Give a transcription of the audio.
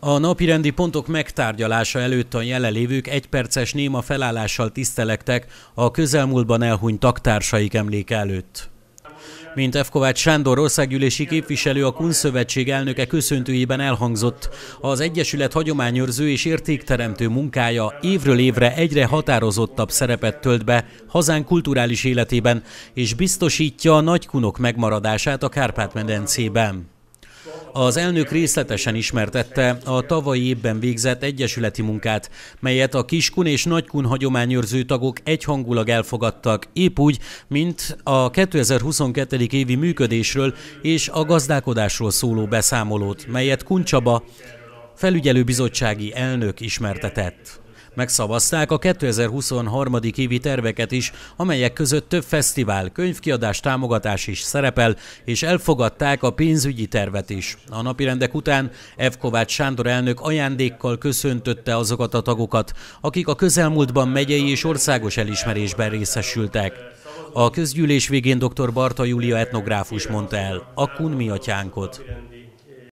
A napirendi pontok megtárgyalása előtt a jelenlévők egyperces néma felállással tisztelektek a közelmúltban elhunyt taktársaik emléke előtt. Mint F. Kovács Sándor országgyűlési képviselő a Kunszövetség elnöke köszöntőjében elhangzott, az Egyesület hagyományőrző és értékteremtő munkája évről évre egyre határozottabb szerepet tölt be hazánk kulturális életében, és biztosítja a nagykunok megmaradását a Kárpát-medencében. Az elnök részletesen ismertette a tavalyi évben végzett egyesületi munkát, melyet a Kiskun és Nagykun hagyományőrző tagok egyhangulag elfogadtak, épp úgy, mint a 2022. évi működésről és a gazdálkodásról szóló beszámolót, melyet Kuncsaba felügyelőbizottsági elnök ismertetett. Megszavazták a 2023. évi terveket is, amelyek között több fesztivál, könyvkiadás támogatás is szerepel, és elfogadták a pénzügyi tervet is. A napirendek után F. Kovács Sándor elnök ajándékkal köszöntötte azokat a tagokat, akik a közelmúltban megyei és országos elismerésben részesültek. A közgyűlés végén dr. Barta Júlia etnográfus mondta el, a kunmi atyánkot.